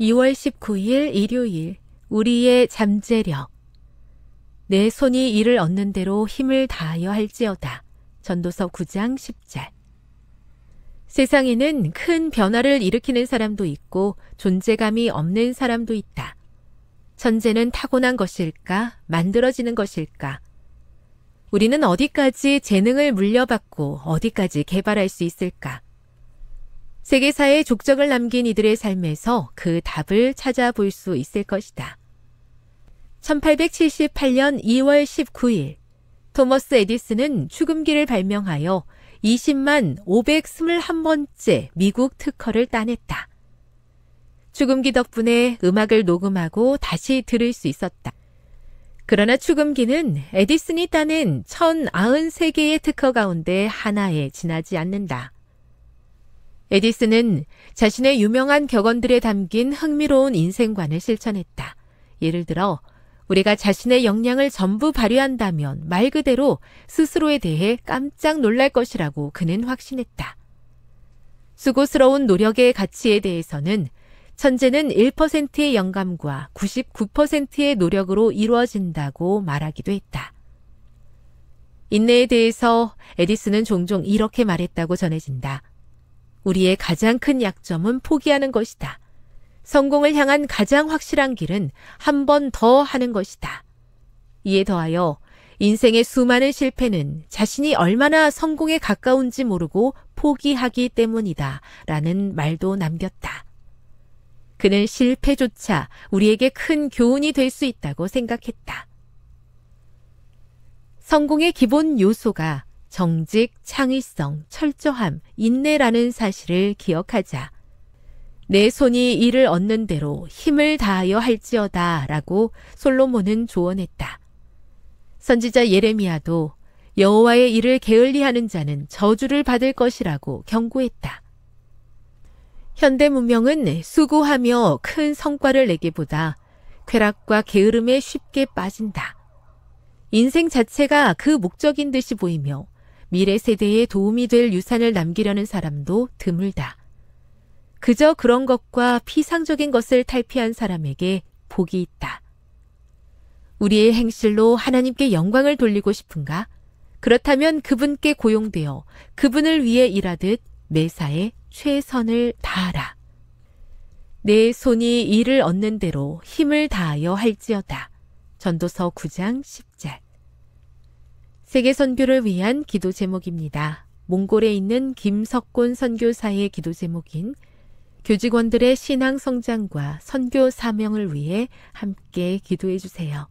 2월 19일 일요일 우리의 잠재력 내 손이 이를 얻는 대로 힘을 다하여 할지어다. 전도서 9장 10절 세상에는 큰 변화를 일으키는 사람도 있고 존재감이 없는 사람도 있다. 천재는 타고난 것일까? 만들어지는 것일까? 우리는 어디까지 재능을 물려받고 어디까지 개발할 수 있을까? 세계사의 족적을 남긴 이들의 삶에서 그 답을 찾아볼 수 있을 것이다. 1878년 2월 19일, 토머스 에디슨은 축음기를 발명하여 20만 521번째 미국 특허를 따냈다. 축음기 덕분에 음악을 녹음하고 다시 들을 수 있었다. 그러나 축음기는 에디슨이 따낸 1093개의 특허 가운데 하나에 지나지 않는다. 에디슨은 자신의 유명한 격언들에 담긴 흥미로운 인생관을 실천했다. 예를 들어, 우리가 자신의 역량을 전부 발휘한다면 말 그대로 스스로에 대해 깜짝 놀랄 것이라고 그는 확신했다. 수고스러운 노력의 가치에 대해서는 천재는 1%의 영감과 99%의 노력으로 이루어진다고 말하기도 했다. 인내에 대해서 에디슨은 종종 이렇게 말했다고 전해진다. 우리의 가장 큰 약점은 포기하는 것이다. 성공을 향한 가장 확실한 길은 한 번 더 하는 것이다. 이에 더하여 인생의 수많은 실패는 자신이 얼마나 성공에 가까운지 모르고 포기하기 때문이다. 라는 말도 남겼다. 그는 실패조차 우리에게 큰 교훈이 될 수 있다고 생각했다. 성공의 기본 요소가 정직, 창의성, 철저함, 인내라는 사실을 기억하자. 내 손이 이를 얻는 대로 힘을 다하여 할지어다 라고 솔로몬은 조언했다. 선지자 예레미야도 여호와의 일을 게을리 하는 자는 저주를 받을 것이라고 경고했다. 현대 문명은 수고하며 큰 성과를 내기보다 쾌락과 게으름에 쉽게 빠진다. 인생 자체가 그 목적인 듯이 보이며 미래 세대에 도움이 될 유산을 남기려는 사람도 드물다. 그저 그런 것과 피상적인 것을 탈피한 사람에게 복이 있다. 우리의 행실로 하나님께 영광을 돌리고 싶은가? 그렇다면 그분께 고용되어 그분을 위해 일하듯 매사에 최선을 다하라. 내 손이 일을 얻는 대로 힘을 다하여 할지어다. 전도서 9장 10절. 세계 선교를 위한 기도 제목입니다. 몽골에 있는 김석곤 선교사의 기도 제목인 교직원들의 신앙 성장과 선교 사명을 위해 함께 기도해 주세요.